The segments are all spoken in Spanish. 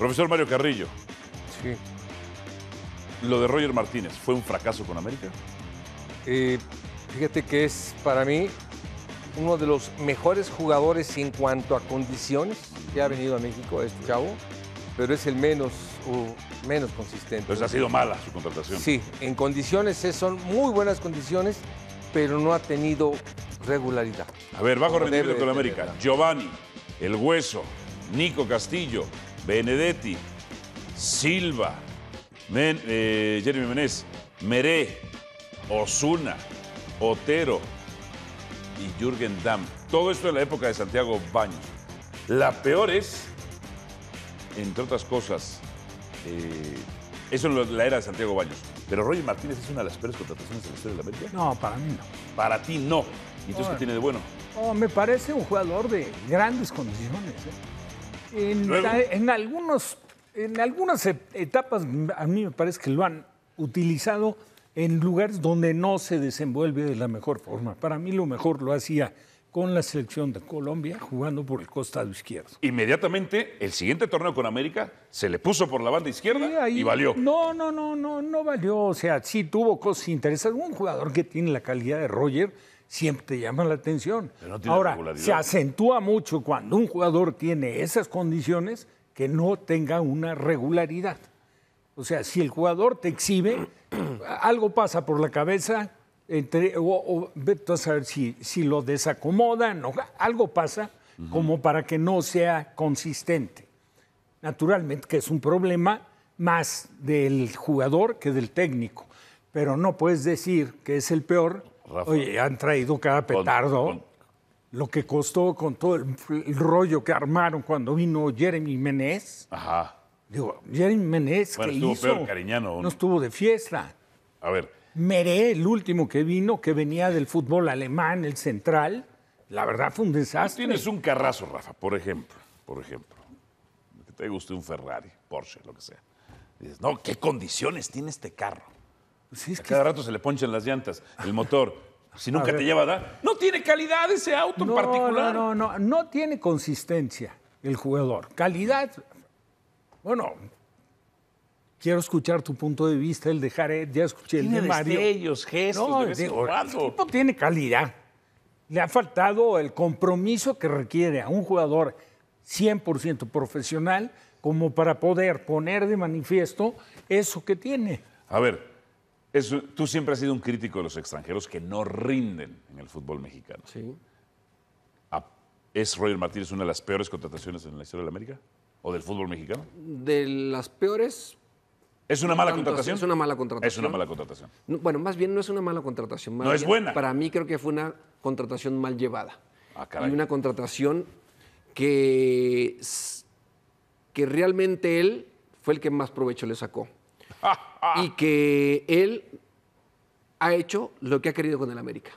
Profesor Mario Carrillo. Sí. Lo de Roger Martínez, ¿fue un fracaso con América? Eh, fíjate que es para mí uno de los mejores jugadores en cuanto a condiciones que ha venido a México, este chavo, pero es el menos, menos consistente. Entonces ha sido mala su contratación. Sí, en condiciones eh, son muy buenas condiciones, pero no ha tenido regularidad. A ver, bajo rendimiento con América. Giovanni, El Hueso, Nico Castillo, Benedetti, Silva, eh, Jeremy Menés, Meré, Osuna, Otero y Jürgen Damm. Todo esto en la época de Santiago Baños. La peor es, entre otras cosas, eh, eso es la era de Santiago Baños. Pero Roger Martínez es una de las peores contrataciones de la historia de la América. No, para mí no. Para ti no. ¿Y entonces qué tiene de bueno? Oh, me parece un jugador de grandes condiciones. ¿eh? En, algunos, en algunas e-, etapas, a mí me parece que lo han utilizado en lugares donde no se desenvuelve de la mejor forma. Para mí lo mejor lo hacía con la selección de Colombia jugando por el costado izquierdo. Inmediatamente, el siguiente torneo con América se le puso por la banda izquierda y valió. No, no, no, no, no valió. O sea, sí tuvo cosas interesantes. Un jugador que tiene la calidad de Roger siempre te llama la atención. Ahora, se acentúa mucho cuando un jugador tiene esas condiciones que no tenga una regularidad. O sea, si el jugador te exhibe, algo pasa por la cabeza, o, a si, si lo desacomodan, algo pasa como para que no sea consistente. Naturalmente que es un problema más del jugador que del técnico, pero no puedes decir que es el peor Oye, han traído cada petardo. Lo que costó con todo el, rollo que armaron cuando vino Jeremy Menés. Ajá. Digo, Jeremy Menés, bueno, Cariñano. ¿no? estuvo de fiesta. A ver. Meré, el último que vino, que venía del fútbol alemán, el central. La verdad fue un desastre. Tienes un carrazo, Rafa, por ejemplo. Por ejemplo. Que te guste un Ferrari, Porsche, lo que sea. Dices, no, ¿qué condiciones tiene este carro? cada rato se le ponchan las llantas, el motor. Si nunca te lleva a dar. No tiene calidad ese auto en particular. No, no, no. No tiene consistencia el jugador. Calidad. Bueno, quiero escuchar tu punto de vista, el de Jared, ya escuché el de Mario. Ellos, gestos, no, el tiene calidad. Le ha faltado el compromiso que requiere a un jugador 100% profesional como para poder poner de manifiesto eso que tiene. A ver, tú siempre has sido un crítico de los extranjeros que no rinden en el fútbol mexicano. Sí. ¿Es Roger Martínez una de las peores contrataciones en la historia de la América? ¿O del fútbol mexicano? De las peores. ¿Es una mala contratación? Es una mala contratación. Es una mala contratación. bueno, más bien no es una mala contratación. no es buena. Para mí creo que fue una contratación mal llevada. Ah, Y una contratación que, que realmente él fue el que más provecho le sacó y que él ha hecho lo que ha querido con el América.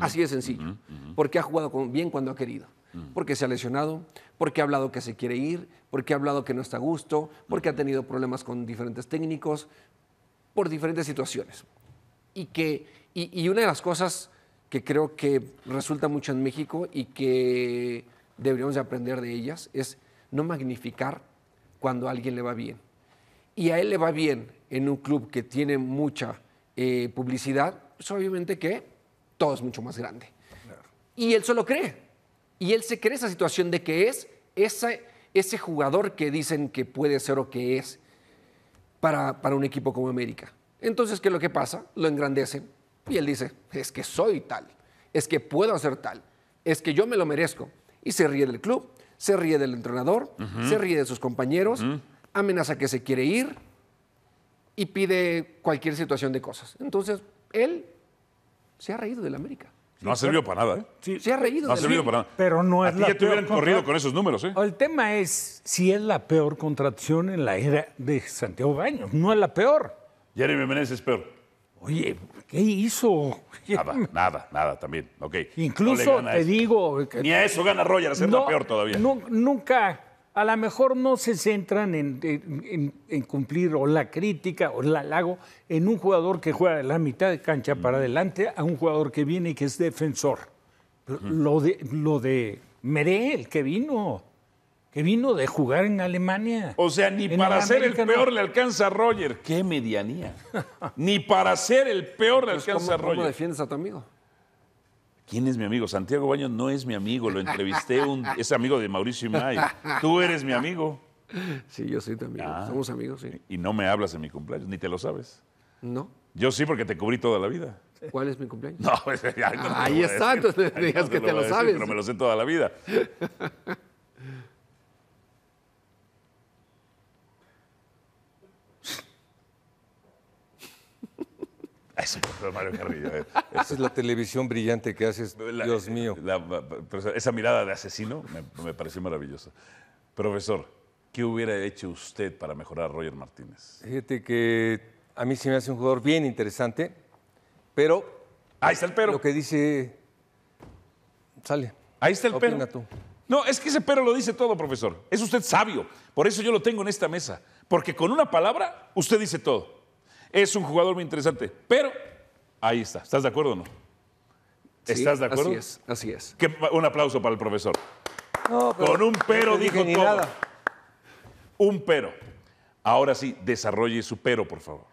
Así de sencillo. Porque ha jugado bien cuando ha querido. Porque se ha lesionado, porque ha hablado que se quiere ir, porque ha hablado que no está a gusto, porque ha tenido problemas con diferentes técnicos, por diferentes situaciones. Y, que, y, una de las cosas que creo que resulta mucho en México y que deberíamos aprender de ellas es no magnificar cuando a alguien le va bien y a él le va bien en un club que tiene mucha eh, publicidad, pues obviamente que todo es mucho más grande. Y él solo cree. Y él se cree esa situación de que es ese, jugador que dicen que puede ser o que es para, un equipo como América. Entonces, ¿qué es lo que pasa? Lo engrandecen y él dice, es que soy tal, es que puedo hacer tal, es que yo me lo merezco. Y se ríe del club, se ríe del entrenador, se ríe de sus compañeros amenaza que se quiere ir y pide cualquier situación de cosas. Entonces, él se ha reído de la América. No ha servido para nada, ¿eh? Sí, se ha reído. No ha servido para nada. Pero no es a la te hubieran corrido con esos números, ¿eh? El tema es si es la peor contracción en la era de Santiago Baños. No es la peor. Jeremy Menezes es peor. Oye, ¿qué hizo? Nada, nada, nada también. Okay. Incluso te digo. Ni a eso gana Roger, a ser la peor todavía. nunca a lo mejor no se centran en, cumplir o la crítica o el halago en un jugador que juega de la mitad de cancha para adelante a un jugador que viene y que es defensor. lo de, lo de el que vino, que vino de jugar en Alemania. O sea, ni para ser el peor le alcanza a Roger. ¡Qué medianía! ni para ser el peor le pues, alcanza a Roger. ¿Cómo defiendes a tu amigo? ¿Quién es mi amigo? Santiago Baño no es mi amigo, lo entrevisté, un, es amigo de Mauricio Imay. Tú eres mi amigo. Sí, yo soy también. Ah. Somos amigos, sí. Y no me hablas en mi cumpleaños, ni te lo sabes. No. Yo sí, porque te cubrí toda la vida. ¿Cuál es mi cumpleaños? No, ahí, está, entonces que te lo, sabes. pero me lo sé toda la vida. Eh. Esa es la televisión brillante que haces, Dios eh, mío. esa mirada de asesino me, pareció maravillosa. Profesor, ¿qué hubiera hecho usted para mejorar a Roger Martínez? Fíjate que a mí se me hace un jugador bien interesante, pero... Ahí está el pero. Lo que dice... Sale. Ahí está el pero. No, es que ese pero lo dice todo, profesor. Es usted sabio. Por eso yo lo tengo en esta mesa. Porque con una palabra, usted dice todo. Es un jugador muy interesante, pero ahí está. ¿Estás de acuerdo o no? ¿Estás de acuerdo? Así es, así es. un aplauso para el profesor. Con un pero dijo todo. Un pero. Ahora sí, desarrolle su pero, por favor.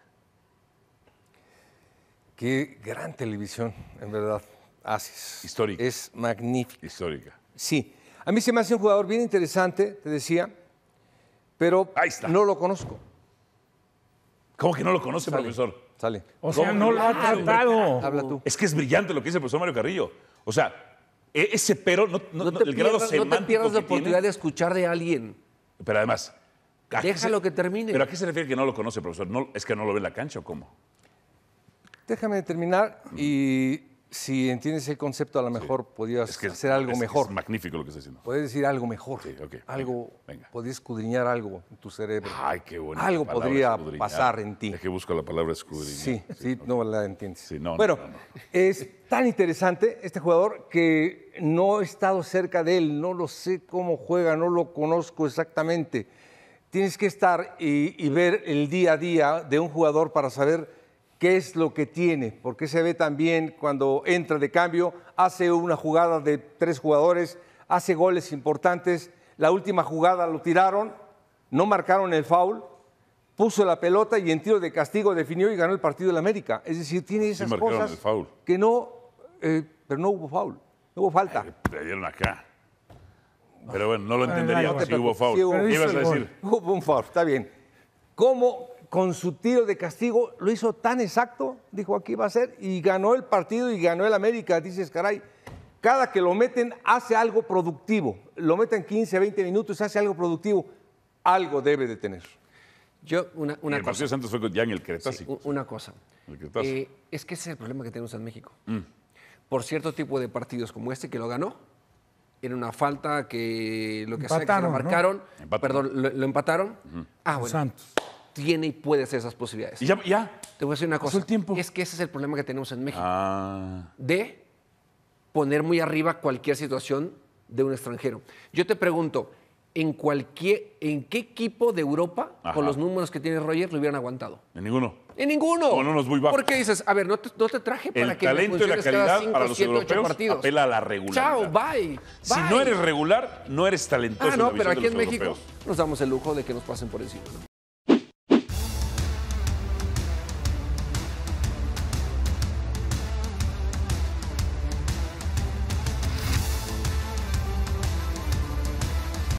Qué gran televisión, en verdad. Así Histórica. Es magnífica. Histórica. Sí. A mí se me hace un jugador bien interesante, te decía, pero Ahí está. no lo conozco. ¿Cómo que no lo conoce, profesor? Sale. O sea, no lo ha tratado. Habla tú. Es que es brillante lo que dice el profesor Mario Carrillo. O sea, e-, ese pero, no, te, el grado pierdas, no te pierdas la oportunidad de escuchar de alguien. Pero además... Déjalo que termine. ¿Pero a qué se refiere que no lo conoce, profesor? ¿No, ¿Es que no lo ve en la cancha o cómo? Déjame terminar y si entiendes el concepto, a lo mejor podrías podías hacer algo mejor. magnífico lo que estás diciendo. Podías decir algo mejor. Algo, escudriñar algo en tu cerebro. Ay, qué bonito. Algo podría pasar en ti. Es que busco la palabra escudriñar. Sí, no la entiendes. bueno, es tan interesante este jugador que no he estado cerca de él, no lo sé cómo juega, no lo conozco exactamente. Tienes que estar y ver el día a día de un jugador para saber qué es lo que tiene, porque se ve también cuando entra de cambio, hace una jugada de tres jugadores, hace goles importantes, la última jugada lo tiraron, no marcaron el foul, puso la pelota y en tiro de castigo definió y ganó el partido la América. Es decir, tiene esas cosas que no, eh, pero no hubo foul, no hubo falta. dieron acá. Pero bueno, no lo entendería si hubo foul. ibas a decir? Hubo un foul, está bien. ¿Cómo con su tiro de castigo lo hizo tan exacto, dijo aquí va a ser, y ganó el partido y ganó el América. Dices, caray, cada que lo meten hace algo productivo. Lo meten 15, 20 minutos, hace algo productivo. Algo debe de tener. Yo, una, una cosa. Santos fue ya en el Cretácico. una cosa. Eh, es que ese es el problema que tenemos en México. Mm. Por cierto tipo de partidos como este que lo ganó, era una falta que lo que sea que marcaron, perdón, lo, empataron. Ah, bueno. Santos tiene y puede hacer esas posibilidades. Y ya, Te voy a decir una cosa. El tiempo. Es que ese es el problema que tenemos en México. Ah. De poner muy arriba cualquier situación de un extranjero. Yo te pregunto, ¿en, cualquier, en qué equipo de Europa, con los números que tiene Roger, lo hubieran aguantado? En ninguno. En ninguno. Con unos Porque dices, a ver, no te, traje para el talento y la calidad para los europeos apela a la regularidad. Chao, bye, Si no eres regular, no eres ah, talentoso. no, en la pero aquí en México nos damos el lujo de que nos pasen por encima.